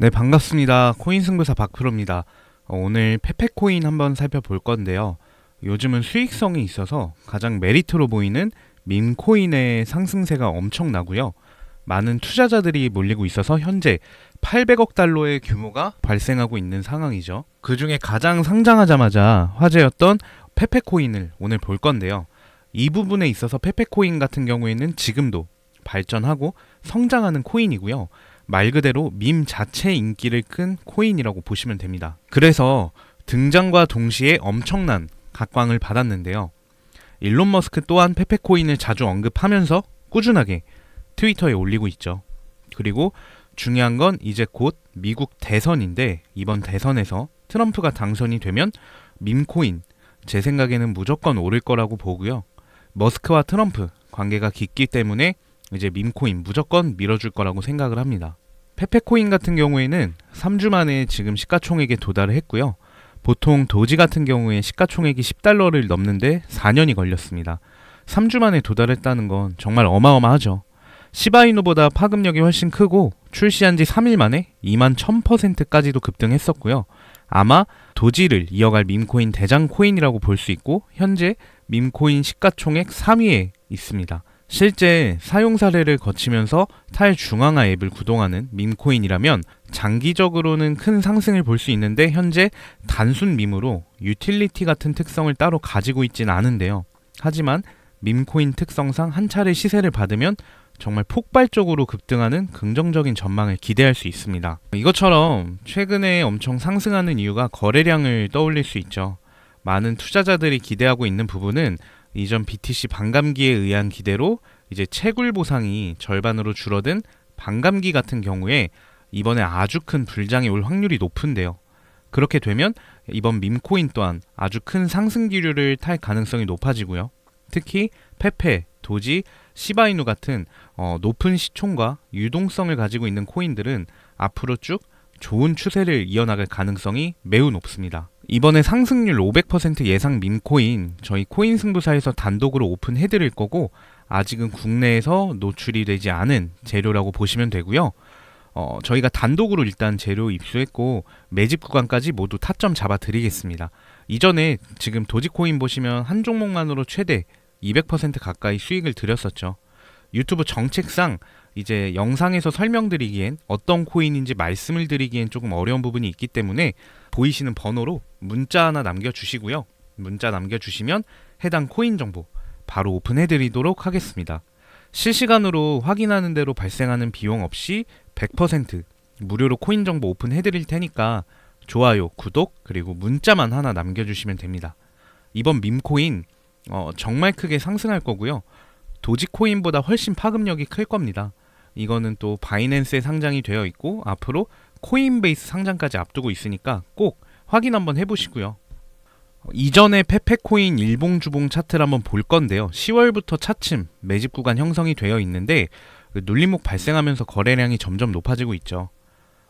네, 반갑습니다. 코인 승부사 박프로입니다. 어, 오늘 페페코인 한번 살펴볼 건데요. 요즘은 수익성이 있어서 가장 메리트로 보이는 민코인의 상승세가 엄청나고요. 많은 투자자들이 몰리고 있어서 현재 800억 달러의 규모가 발생하고 있는 상황이죠. 그 중에 가장 상장하자마자 화제였던 페페코인을 오늘 볼 건데요. 이 부분에 있어서 페페코인 같은 경우에는 지금도 발전하고 성장하는 코인이고요. 말 그대로 밈 자체 인기를 끈 코인이라고 보시면 됩니다. 그래서 등장과 동시에 엄청난 각광을 받았는데요. 일론 머스크 또한 페페코인을 자주 언급하면서 꾸준하게 트위터에 올리고 있죠. 그리고 중요한 건 이제 곧 미국 대선인데 이번 대선에서 트럼프가 당선이 되면 밈코인 제 생각에는 무조건 오를 거라고 보고요. 머스크와 트럼프 관계가 깊기 때문에 이제 민코인 무조건 밀어줄 거라고 생각을 합니다. 페페코인 같은 경우에는 3주 만에 지금 시가총액에 도달을 했고요. 보통 도지 같은 경우에 시가총액이 10달러를 넘는데 4년이 걸렸습니다. 3주 만에 도달했다는 건 정말 어마어마하죠. 시바이노보다 파급력이 훨씬 크고 출시한 지 3일 만에 2만 1000%까지도 급등했었고요. 아마 도지를 이어갈 밈코인 대장 코인이라고 볼 수 있고 현재 밈코인 시가총액 3위에 있습니다. 실제 사용 사례를 거치면서 탈중앙화 앱을 구동하는 민코인이라면 장기적으로는 큰 상승을 볼 수 있는데 현재 단순 밈으로 유틸리티 같은 특성을 따로 가지고 있진 않은데요. 하지만 밈코인 특성상 한 차례 시세를 받으면 정말 폭발적으로 급등하는 긍정적인 전망을 기대할 수 있습니다. 이것처럼 최근에 엄청 상승하는 이유가 거래량을 떠올릴 수 있죠. 많은 투자자들이 기대하고 있는 부분은 이전 BTC 반감기에 의한 기대로 이제 채굴 보상이 절반으로 줄어든 반감기 같은 경우에 이번에 아주 큰 불장이 올 확률이 높은데요. 그렇게 되면 이번 밈코인 또한 아주 큰 상승 기류를 탈 가능성이 높아지고요. 특히 페페, 도지, 시바이누 같은 어, 높은 시총과 유동성을 가지고 있는 코인들은 앞으로 쭉 좋은 추세를 이어나갈 가능성이 매우 높습니다. 이번에 상승률 500% 예상 민코인 저희 코인 승부사에서 단독으로 오픈해드릴 거고 아직은 국내에서 노출이 되지 않은 재료라고 보시면 되고요. 어, 저희가 단독으로 일단 재료 입수했고 매집 구간까지 모두 타점 잡아드리겠습니다. 이전에 지금 도지코인 보시면 한 종목만으로 최대 200% 가까이 수익을 드렸었죠. 유튜브 정책상 이제 영상에서 설명드리기엔 어떤 코인인지 말씀을 드리기엔 조금 어려운 부분이 있기 때문에 보이시는 번호로 문자 하나 남겨주시고요. 문자 남겨주시면 해당 코인 정보 바로 오픈해드리도록 하겠습니다. 실시간으로 확인하는 대로 발생하는 비용 없이 100% 무료로 코인 정보 오픈해드릴 테니까 좋아요, 구독, 그리고 문자만 하나 남겨주시면 됩니다. 이번 밈코인 어, 정말 크게 상승할 거고요. 도지코인보다 훨씬 파급력이 클 겁니다. 이거는 또 바이낸스에 상장이 되어 있고 앞으로 코인베이스 상장까지 앞두고 있으니까 꼭 확인 한번 해보시고요. 이전에 페페코인 일봉 주봉 차트를 한번 볼 건데요. 10월부터 차츰 매집 구간 형성이 되어 있는데 그 눌림목 발생하면서 거래량이 점점 높아지고 있죠.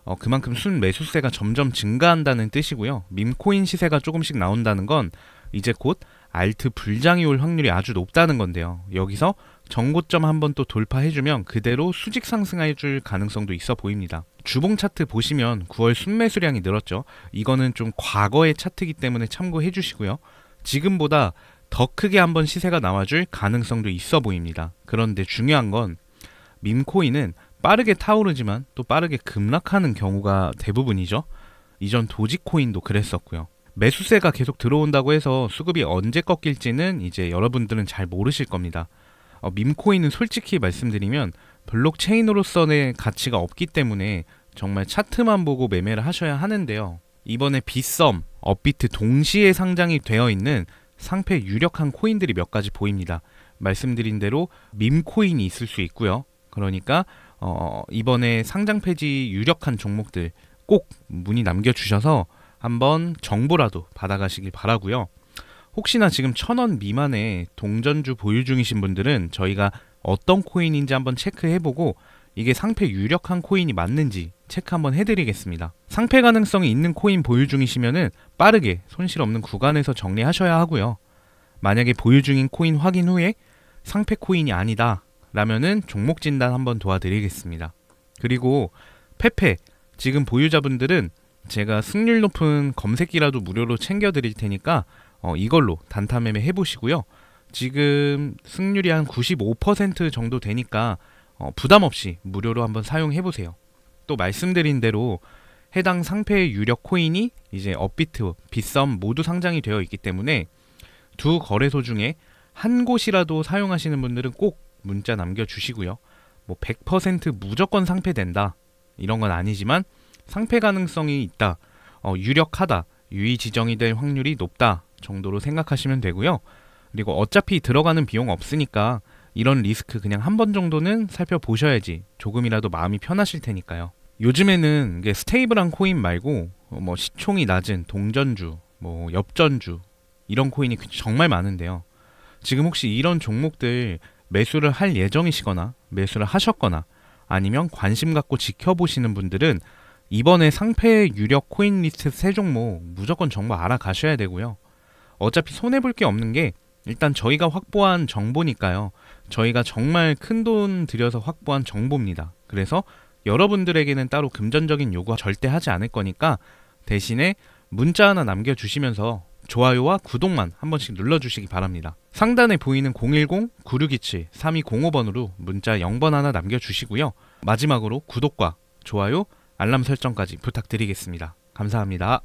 어, 그만큼 순 매수세가 점점 증가한다는 뜻이고요. 민코인 시세가 조금씩 나온다는 건 이제 곧 알트 불장이 올 확률이 아주 높다는 건데요. 여기서 정고점 한번 또 돌파해주면 그대로 수직 상승해줄 가능성도 있어 보입니다. 주봉 차트 보시면 9월 순매수량이 늘었죠. 이거는 좀 과거의 차트이기 때문에 참고해 주시고요. 지금보다 더 크게 한번 시세가 나와줄 가능성도 있어 보입니다. 그런데 중요한 건 민코인은 빠르게 타오르지만 또 빠르게 급락하는 경우가 대부분이죠. 이전 도지코인도 그랬었고요. 매수세가 계속 들어온다고 해서 수급이 언제 꺾일지는 이제 여러분들은 잘 모르실 겁니다. 어, 밈코인은 솔직히 말씀드리면 블록체인으로서의 가치가 없기 때문에 정말 차트만 보고 매매를 하셔야 하는데요. 이번에 비썸, 업비트 동시에 상장이 되어 있는 상패 유력한 코인들이 몇 가지 보입니다. 말씀드린 대로 밈코인이 있을 수 있고요. 그러니까 어, 이번에 상장 폐지 유력한 종목들 꼭 문의 남겨주셔서 한번 정보라도 받아가시길 바라고요. 혹시나 지금 천원 미만의 동전주 보유 중이신 분들은 저희가 어떤 코인인지 한번 체크해보고 이게 상패 유력한 코인이 맞는지 체크 한번 해드리겠습니다. 상패 가능성이 있는 코인 보유 중이시면은 빠르게 손실 없는 구간에서 정리하셔야 하고요. 만약에 보유 중인 코인 확인 후에 상패 코인이 아니다 라면은 종목 진단 한번 도와드리겠습니다. 그리고 페페 지금 보유자분들은 제가 승률 높은 검색기라도 무료로 챙겨드릴 테니까 어, 이걸로 단타매매 해보시고요. 지금 승률이 한 95% 정도 되니까 어, 부담 없이 무료로 한번 사용해 보세요. 또 말씀드린 대로 해당 상패의 유력 코인이 이제 업비트, 빗썸 모두 상장이 되어 있기 때문에 두 거래소 중에 한 곳이라도 사용하시는 분들은 꼭 문자 남겨 주시고요. 뭐 100% 무조건 상패된다 이런 건 아니지만 상패 가능성이 있다, 어, 유력하다, 유의 지정이 될 확률이 높다 정도로 생각하시면 되고요. 그리고 어차피 들어가는 비용 없으니까 이런 리스크 그냥 한 번 정도는 살펴보셔야지 조금이라도 마음이 편하실 테니까요. 요즘에는 이게 스테이블한 코인 말고 뭐 시총이 낮은 동전주, 뭐 엽전주 이런 코인이 그 정말 많은데요. 지금 혹시 이런 종목들 매수를 할 예정이시거나 매수를 하셨거나 아니면 관심 갖고 지켜보시는 분들은 이번에 상패 유력 코인 리스트 세 종목 무조건 정보 알아가셔야 되고요. 어차피 손해볼 게 없는 게 일단 저희가 확보한 정보니까요. 저희가 정말 큰 돈 들여서 확보한 정보입니다. 그래서 여러분들에게는 따로 금전적인 요구 절대 하지 않을 거니까 대신에 문자 하나 남겨주시면서 좋아요와 구독만 한 번씩 눌러주시기 바랍니다. 상단에 보이는 010-9627-3205번으로 문자 0번 하나 남겨주시고요. 마지막으로 구독과 좋아요, 알람 설정까지 부탁드리겠습니다. 감사합니다.